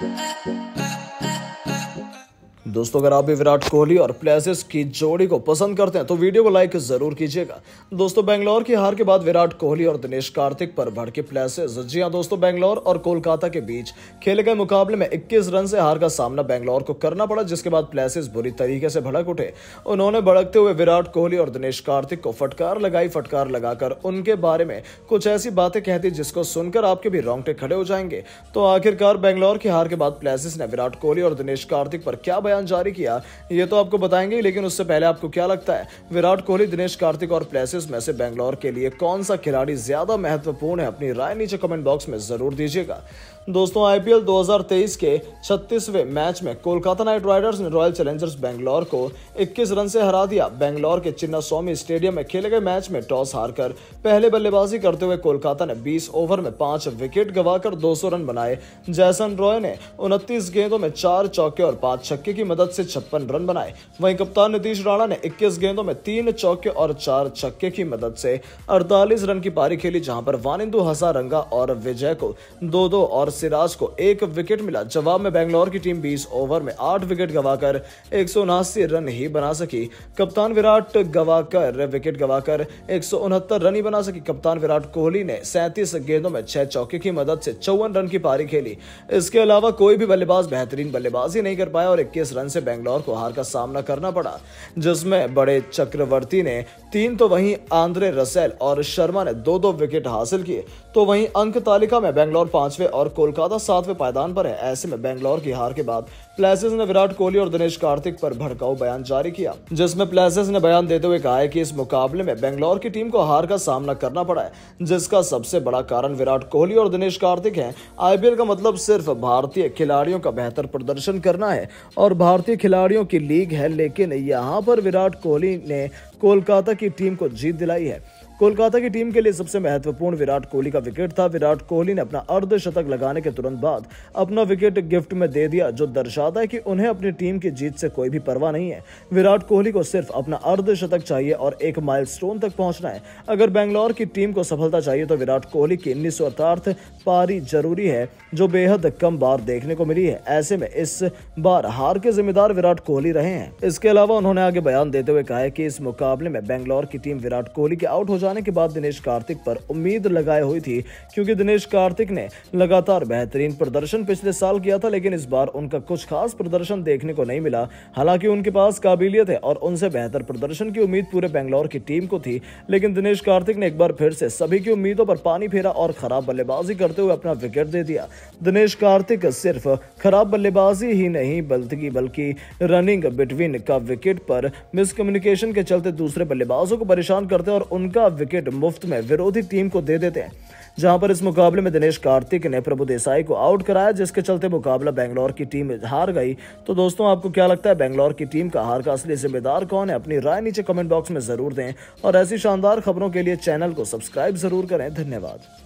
I, uh, I दोस्तों अगर आप भी विराट कोहली और प्लेसिस की जोड़ी को पसंद करते हैं तो वीडियो को लाइक जरूर कीजिएगा दोस्तों बेंगलोर की हार के बाद विराट कोहली और दिनेश कार्तिक पर भड़के प्लेसिस जी हां दोस्तों बेंगलोर और कोलकाता के बीच खेले गए मुकाबले में इक्कीस रन से हार का सामना बेंगलोर को करना पड़ा जिसके बाद प्लेसिस बुरी तरीके से भड़क उठे उन्होंने भड़कते हुए विराट कोहली और दिनेश कार्तिक को फटकार लगाई फटकार लगाकर उनके बारे में कुछ ऐसी बातें कहती जिसको सुनकर आपके भी रोंगटे खड़े हो जाएंगे तो आखिरकार बेंगलोर की हार के बाद प्लेसिस ने विराट कोहली और दिनेश कार्तिक पर क्या बयान बयान जारी किया ये तो आपको बताएंगे लेकिन उससे पहले आपको क्या लगता है विराट कोहली दिनेश कार्तिक और प्लेसिस में से बेंगलोर के लिए कौन सा खिलाड़ी ज्यादा महत्वपूर्ण है अपनी राय नीचे कमेंट बॉक्स में जरूर दीजिएगा दोस्तों आईपीएल 2023 के 36वें मैच में कोलकाता नाइट राइडर्स ने रॉयल चैलेंजर्स बेंगलोर को 21 रन से हरा दिया बेंगलोर के चिन्ना स्वामी स्टेडियम में खेले गए मैच में टॉस हारकर पहले बल्लेबाजी करते हुए कोलकाता ने 20 ओवर में पांच विकेट गंवाकर 200 रन बनाए जैसन रॉय ने उनतीस गेंदों में चार चौके और पांच छक्के की मदद से छप्पन रन बनाए वहीं कप्तान नीतीश राणा ने 21 गेंदों में तीन चौके और चार छक्के की मदद से 48 रन की पारी खेली जहां पर वानिंदु हजारंगा और विजय को दो दो और सिराज को एक विकेट मिला जवाब में बेंगलोर की टीम बीस ओवर में आठ विकेट गवाकर एक रन ही बना सकी कप्तान विराट गवाकर विकेट गवाकर एक रन ही बना सकी कप्तान विराट कोहली ने सैंतीस गेंदों में छह चौके की मदद से चौवन रन की पारी खेली इसके अलावा कोई भी बल्लेबाज बेहतरीन बल्लेबाजी नहीं कर पाया और 21 रन रन से बेंगलोर को हार का सामना करना पड़ा जिसमें बड़े चक्रवर्ती ने तीन तो वहीं आंद्रे रसेल और शर्मा ने दो दो विकेट हासिल किए तो वहीं अंक तालिका में बेंगलोर पांचवें और कोलकाता सातवें पायदान पर है ऐसे में बेंगलोर की हार के बाद प्लेसेस ने विराट कोहली और दिनेश कार्तिक पर भड़काऊ बयान जारी किया जिसमें प्लेसेस ने बयान देते हुए कहा है कि इस मुकाबले में बेंगलोर की टीम को हार का सामना करना पड़ा है जिसका सबसे बड़ा कारण विराट कोहली और दिनेश कार्तिक है आईपीएल का मतलब सिर्फ भारतीय खिलाड़ियों का बेहतर प्रदर्शन करना है और भारतीय खिलाड़ियों की लीग है लेकिन यहाँ पर विराट कोहली ने कोलकाता की टीम को जीत दिलाई है कोलकाता की टीम के लिए सबसे महत्वपूर्ण विराट कोहली का विकेट था विराट कोहली ने अपना अर्धशतक लगाने के तुरंत बाद अपना विकेट गिफ्ट में दे दिया जो दर्शाता है कि उन्हें अपनी टीम की जीत से कोई भी परवाह नहीं है विराट कोहली को सिर्फ अपना अर्धशतक चाहिए और एक माइलस्टोन तक पहुंचना है अगर बेंगलोर की टीम को सफलता चाहिए तो विराट कोहली की इन्नीस पारी जरूरी है जो बेहद कम बार देखने को मिली है ऐसे में इस बार हार के जिम्मेदार विराट कोहली रहे हैं इसके अलावा उन्होंने आगे बयान देते हुए कहा है कि इस मुकाबले में बैंगलोर की टीम विराट कोहली के आउट हो जाने जाने के बाद दिनेश कार्तिक पर उम्मीद लगाई हुई थी क्योंकि दिनेश कार्तिक ने लगातार बेहतरीन प्रदर्शन पिछले साल किया था लेकिन इस बार उनका कुछ खास प्रदर्शन देखने को नहीं मिला हालांकि उनके पास काबिलियत है और उनसे बेहतर प्रदर्शन की उम्मीद पूरे बेंगलोर की टीम को थी लेकिन दिनेश कार्तिक ने एक बार फिर से सभी की उम्मीदों पर पानी फेरा और खराब बल्लेबाजी करते हुए अपना विकेट दे दिया दिनेश कार्तिक सिर्फ खराब बल्लेबाजी ही नहीं बल्कि बल्कि रनिंग बिटवीन का विकेट पर मिसकम्युनिकेशन के चलते दूसरे बल्लेबाजों को परेशान करते और उनका विकेट मुफ्त में विरोधी टीम को दे देते हैं जहां पर इस मुकाबले में दिनेश कार्तिक ने प्रभु देसाई को आउट कराया जिसके चलते मुकाबला बेंगलोर की टीम हार गई तो दोस्तों आपको क्या लगता है बेंगलोर की टीम का हार का असली जिम्मेदार कौन है अपनी राय नीचे कमेंट बॉक्स में जरूर दें और ऐसी शानदार खबरों के लिए चैनल को सब्सक्राइब जरूर करें धन्यवाद